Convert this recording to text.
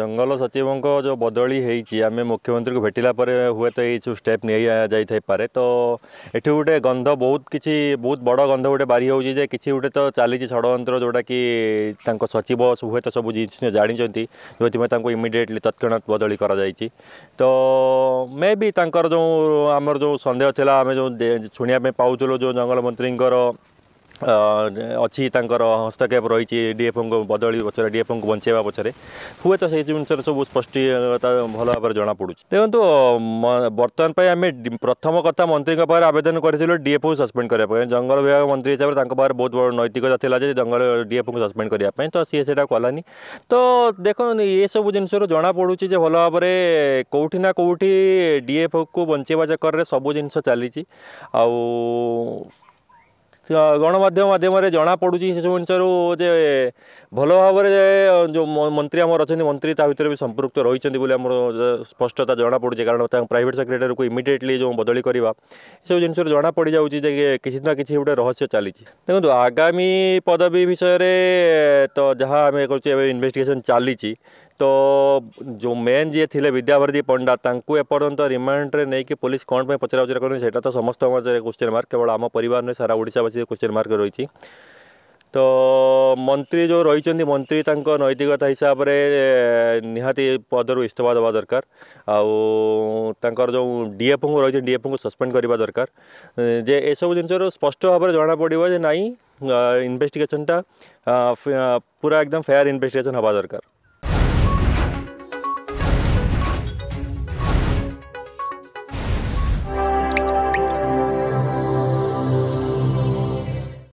জঙ্গল সচিবঙ্ক যে বদলি হয়েছি আমি মুখ্যমন্ত্রী ভেটিলা পরে হুয়েত এই সব স্টেপ নিয়ে যাই পারে তো এটি গোটে গন্ধ বহুত কিছু বহুত বড় গন্ধ গোটে বারি হচ্ছে যে কিছু গোটে তো চালিছি ষড়যন্ত্র যেটা কি তাঁর সচিব হুয়ে তো সব জিনিস জাঁচান যেপাই তাঙ্ক ইমিডিয়েটলি তৎক্ষণাৎ বদলি করা যাই তো মে বি তাঁর যে আমার যে সন্দেহ লা আমি যে শুনে পাওলু যে জঙ্গল মন্ত্রীঙ্কর ଅଛି ତାଙ୍କର ହସ୍ତକ୍ଷେପ ରହିଛି ଡିଏଫଓଙ୍କ ବଦଳି ପଛରେ ଡିଏଫଓଙ୍କୁ ବଞ୍ଚାଇବା ପଛରେ ହୁଏତ ସେଇ ଜିନିଷରେ ସବୁ ସ୍ପଷ୍ଟୀକରତା ଭଲ ଭାବରେ ଜଣାପଡ଼ୁଛି ଦେଖନ୍ତୁ ବର୍ତ୍ତମାନ ପାଇଁ ଆମେ ପ୍ରଥମ କଥା ମନ୍ତ୍ରୀଙ୍କ ପାଖରେ ଆବେଦନ କରିଥିଲୁ ଡିଏଫଓ ସସ୍ପେଣ୍ଡ କରିବା ପାଇଁ ଜଙ୍ଗଲ ବିଭାଗ ମନ୍ତ୍ରୀ ହିସାବରେ ତାଙ୍କ ପାଖରେ ବହୁତ ବଡ଼ ନୈତିକତା ଥିଲା ଯେ ଜଙ୍ଗଲ ଡିଏଫଓଙ୍କୁ ସସ୍ପେଣ୍ଡ କରିବା ପାଇଁ ତ ସିଏ ସେଇଟା କଲାନି ତ ଦେଖନ୍ତୁ ଏସବୁ ଜିନିଷରୁ ଜଣାପଡ଼ୁଛି ଯେ ଭଲ ଭାବରେ କେଉଁଠି ନା କେଉଁଠି ଡିଏଫଓକୁ ବଞ୍ଚାଇବା ଚକରରେ ସବୁ ଜିନିଷ ଚାଲିଛି ଆଉ ଗଣମାଧ୍ୟମ ମାଧ୍ୟମରେ ଜଣାପଡ଼ୁଛି ସେସବୁ ଜିନିଷରୁ ଯେ ଭଲ ଭାବରେ ଯେଉଁ ମନ୍ତ୍ରୀ ଆମର ଅଛନ୍ତି ମନ୍ତ୍ରୀ ତା ଭିତରେ ବି ସମ୍ପୃକ୍ତ ରହିଛନ୍ତି ବୋଲି ଆମର ସ୍ପଷ୍ଟତା ଜଣାପଡ଼ୁଛି କାରଣ ତାଙ୍କ ପ୍ରାଇଭେଟ୍ ସେକ୍ରେଟେରୀକୁ ଇମିଡ଼ିଏଟଲି ଯେଉଁ ବଦଳି କରିବା ଏସବୁ ଜିନିଷରୁ ଜଣାପଡ଼ି ଯାଉଛି ଯେ କିଛି ନା କିଛି ଗୋଟେ ରହସ୍ୟ ଚାଲିଛି ଦେଖନ୍ତୁ ଆଗାମୀ ପଦବୀ ବିଷୟରେ ତ ଯାହା ଆମେ କହୁଛେ ଏବେ ଇନ୍ଭେଷ୍ଟିଗେସନ୍ ଚାଲିଛି तो जो मेन जी थे विद्यावर्धी पंडा एपर्यंत रिमांड्रे नहीं पुलिस कौन पर पचरा उचरा करें तो समस्त क्वेश्चन मार्क केवल आम पर नुहे सारा ओडावासी क्वेश्चन मार्क रही तो मंत्री जो रही मंत्री नैतिकता हिसाब से निहाती पदर इस्तफा देवा दरकार आर जो डीएफ को रही डीएफ को सस्पेंड करवा दरकार जे एसबू जिन स्पष्ट भाव में जना पड़ो जे ना पूरा एकदम फेयर इनभेस्टिगेसन हवा दरकार